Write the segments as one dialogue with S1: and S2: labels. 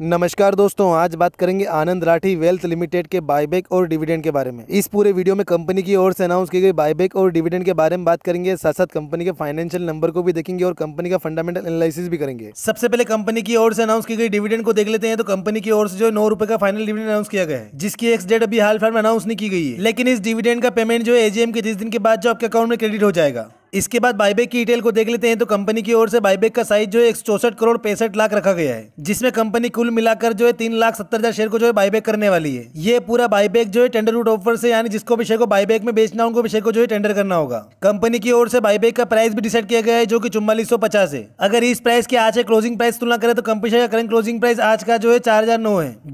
S1: नमस्कार दोस्तों आज बात करेंगे आनंद राठी वेल्थ लिमिटेड के बायबैक और डिविडेंड के बारे में इस पूरे वीडियो में कंपनी की ओर से अनाउंस की गई बायबैक और डिविडेंड के बारे में बात करेंगे साथ साथ कंपनी के फाइनेंशियल नंबर को भी देखेंगे और कंपनी का फंडामेंटल एनालिसिस भी करेंगे सबसे पहले कंपनी की ओर से अनाउंस की गई डिविडेंड को देख लेते हैं तो कंपनी की ओर से जो नौ का फाइनल डिविडेंड अनाउंस किया गया है जिसकी एक्स डेट अभी हाल फिलहाल में अनाउंस नहीं की गई है लेकिन इस डिविडेंड का पेमेंट जो है एजीएम के तीस दिन के बाद जो आपके अकाउंट में क्रेडिट हो जाएगा इसके बाद बायबैक की डिटेल को देख लेते हैं तो कंपनी की ओर से बायबैक का साइज जो है एक करोड़ पैंसठ लाख रखा गया है जिसमें कंपनी कुल मिलाकर जो है तीन लाख सत्तर हजार शेयर को जो है बायबैक करने वाली है ये पूरा बायबैक जो है टेंडर रूट ऑफर से यानी जिसको भी शेयर को बायबैक में बेचना उनको भी शेयर को जो है टेंडर करना होगा कंपनी की ओर से बायबैक का प्राइस भी डिसाइड किया गया है जो की चुम्बालीस है अगर इस प्राइस के आज क्लोजिंग प्राइस तुलना करें तो कंपनी का करंट क्लोजिंग प्राइस आज का जो है चार है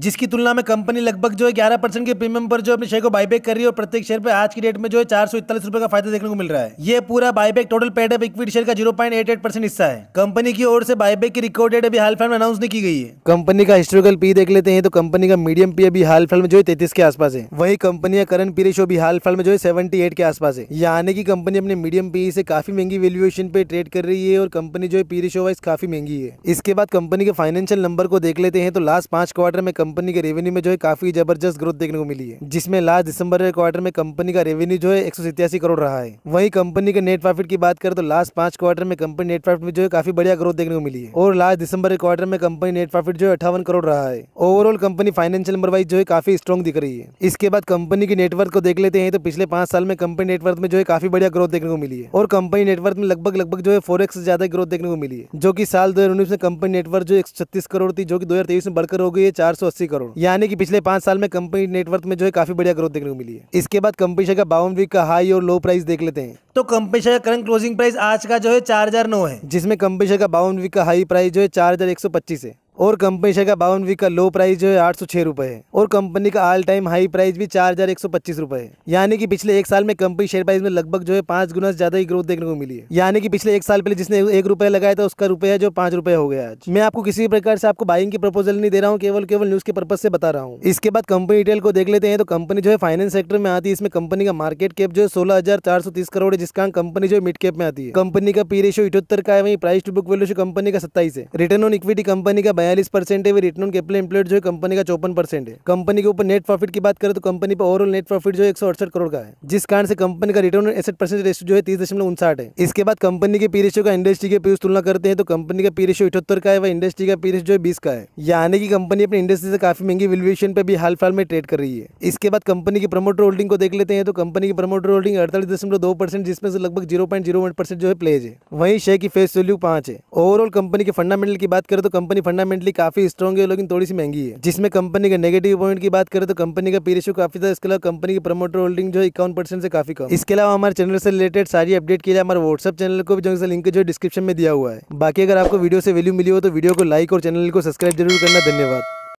S1: जिसकी तुलना में कंपनी लगभग जो है ग्यारह परसेंट के प्रीमियम पर जो अपने शेयर को बायबैक कर रही है और प्रत्येक शेयर पर आज की डेट में जो है चार का फायदा देखने को मिल रहा है ये पूरा buy buyback total paid up equity share का 0.88 परसेंट हिस्सा है कंपनी की ओर से बायबैक की रिकॉर्डेड अभी हाल फिलहाल में अनाउंस नहीं की गई है कंपनी का हिस्टोरिकल पी देख लेते हैं तो कंपनी का मीडियम पी अभी हाल फिलहाल में जो है तैतीस के आसपास है वही कंपनी का करंट पी रेशो भी हाल फिलहाल में जो है सेवेंटी के आसपास है यानी कि कंपनी अपने मीडियम पी से काफी महंगी वैल्यूएशन पे ट्रेड कर रही है और कंपनी जो है पी रेशो वाइज काफी महंगी है इसके बाद कंपनी के फाइनेंशियल नंबर को देख लेते हैं तो लास्ट पांच क्वार्टर में कंपनी के रेवेन्यू में जो है काफी जबरदस्त ग्रोथ देखने को मिली है जिसमें लास्ट दिसंबर क्वार्टर में कंपनी का रेवेन्यू जो है एक करोड़ रहा है वही कंपनी के नेट प्रॉफिट की बात करें तो लास्ट पांच क्वार्टर में कंपनी नेट प्रॉफिट में जो है काफी बढ़िया ग्रोथ देखने को मिली है और लास्ट दिसंबर के क्वार्टर में कंपनी नेट प्रॉफिट जो है अठावन करोड़ रहा है overall company financial number wise जो है काफी स्ट्रॉन्ग दिख रही है इसके बाद कंपनी की नेटवर्क को देख लेते हैं तो पिछले पांच साल में कंपनी नेटवर्क में जो है काफी बढ़िया ग्रोथ देखने को मिली है और कंपनी नेटवर्क में लगभग लगभग जो है फोर एक्स से ज्यादा ग्रोथ देखने को मिली है जो की साल दो में कंपनी नेटवर्क जो एक करोड़ थी जो की दो में बढ़कर हो गई है चार करोड़ यानी कि पिछले पांच साल में कंपनी नेटवर्क में जो है काफी बढ़िया ग्रोथ देखने को मिली है इसके बाद कंपनी का बावन वीक का हाई और लो प्राइस देख लेते हैं तो कंपनी शेयर का करंट क्लोजिंग प्राइस आज का जो है चार हजार नौ है जिसमें कंपनी शेयर का बावन वीक का हाई प्राइस जो है चार हजार एक सौ पच्चीस है और कंपनी शेयर का बावन वीक का लो प्राइस जो है आठ सौ रुपए है और कंपनी का ऑल टाइम हाई प्राइस भी चार हज़ार एक सौ पच्चीस रुपये यानी कि पिछले एक साल में कंपनी शेयर प्राइस में लगभग जो है पांच गुना से ज़्यादा ही ग्रोथ देखने को मिली है यानी कि पिछले एक साल पहले जिसने एक रुपए लगाया था उसका रुपया जो पांच रुपए हो गया आज मैं आपको किसी प्रकार से आपको बाइंग की प्रपोजल नहीं दे रहा हूँ केवल केवल न्यूज़ के पर्पज से बता रहा हूँ इसके बाद कंपनी डिटेल को देख लेते हैं तो कंपनी जो है फाइनेंस सेक्टर में आती है इसमें कंपनी का मार्केट कैप जो है सोलह हज़ार चार सौ तीस करोड़ जिसका कंपनी जो है मिड कैप में आती है कंपनी का पी रेशो इटोत्तर का है वही price to book value company का सत्ताईस है रिटर्न ऑन इक्विटी कंपनी का बयालीस परसेंट है रिटर्न ऑन कैपिटल एम्प्लॉयड जो है कंपनी का चौपन परसेंट है कंपनी के ऊपर नेट प्रॉफिट की बात करें तो कंपनी पर ओवरऑल नेट प्रॉफिट जो है एक करोड़ का है जिस कारण से कंपनी का रिटर्न एसेट परसेंट रेशियो जो है तीस दशमलव उनसाठ है इसके बाद कंपनी के पी का इंडस्ट्री के पी तुलना करते हैं तो कंपनी का पी इटहत्तर का है वह इंडस्ट्री का पीरियस जो है बीस का है यानी कि कंपनी अपनी इंडस्ट्री से काफी महंगी वैल्यूएशन पर भी हाल फिलहाल में ट्रेड कर रही है इसके बाद कंपनी की प्रमोटर होल्डिंग को देख लेते हैं तो कंपनी की प्रमोटर होल्डिंग अड़तालीस दशमलव दो परसेंट जिसमें से लगभग zero point zero one percent जो है प्लेज है वहीं शेयर की फेस वैल्यू पांच है ओवरऑल कंपनी के फंडामेंटल की बात करें तो कंपनी फंडामेंटल फंडामेंटली काफ़ी स्ट्रॉग है लेकिन थोड़ी सी महंगी है जिसमें कंपनी का नेगेटिव पॉइंट की बात करें तो कंपनी का पी काफ़ी था इसके अलावा कंपनी की प्रमोटर होल्डिंग जो है इक्यावन परसेंट से काफ़ी कम इसके अलावा हमारे चैनल से रिलेटेड सारी अपडेट के लिए हमारे व्हाट्सअप चैनल को भी जो लिंक जो डिस्क्रिप्शन में दिया हुआ है बाकी अगर आपको वीडियो से वैल्यू मिली हो तो वीडियो को लाइक और चैनल को सब्सक्राइब जरूर करना धन्यवाद